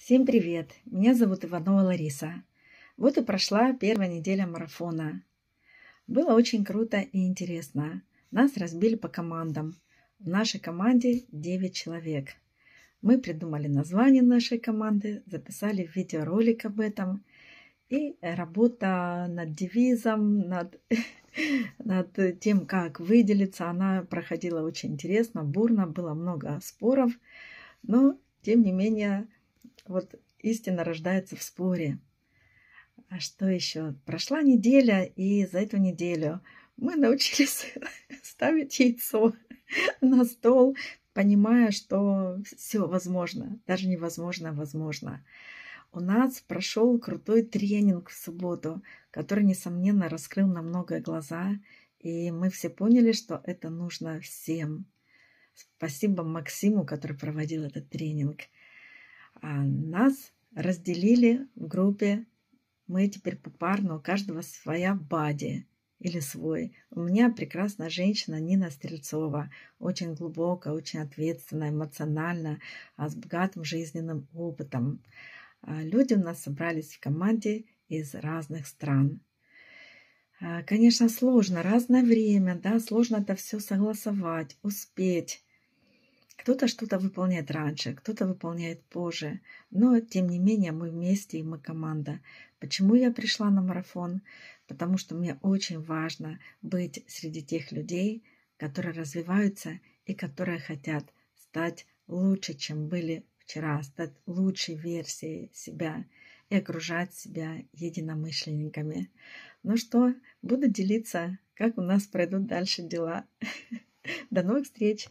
Всем привет! Меня зовут Иванова Лариса. Вот и прошла первая неделя марафона. Было очень круто и интересно. Нас разбили по командам. В нашей команде 9 человек. Мы придумали название нашей команды, записали видеоролик об этом. И работа над девизом, над, над тем, как выделиться, она проходила очень интересно, бурно, было много споров. Но, тем не менее, вот истина рождается в споре. А что еще? Прошла неделя, и за эту неделю мы научились ставить яйцо на стол, понимая, что все возможно, даже невозможно, возможно. У нас прошел крутой тренинг в субботу, который, несомненно, раскрыл нам многое глаза, и мы все поняли, что это нужно всем. Спасибо Максиму, который проводил этот тренинг. А, нас разделили в группе. Мы теперь попарно, у каждого своя бади или свой. У меня прекрасная женщина Нина Стрельцова, очень глубокая, очень ответственная, эмоционально, а, с богатым жизненным опытом. А, люди у нас собрались в команде из разных стран. Конечно, сложно, разное время, да, сложно это все согласовать, успеть. Кто-то что-то выполняет раньше, кто-то выполняет позже, но тем не менее мы вместе и мы команда. Почему я пришла на марафон? Потому что мне очень важно быть среди тех людей, которые развиваются и которые хотят стать лучше, чем были вчера, стать лучшей версией себя и окружать себя единомышленниками. Ну что, буду делиться, как у нас пройдут дальше дела. До новых встреч!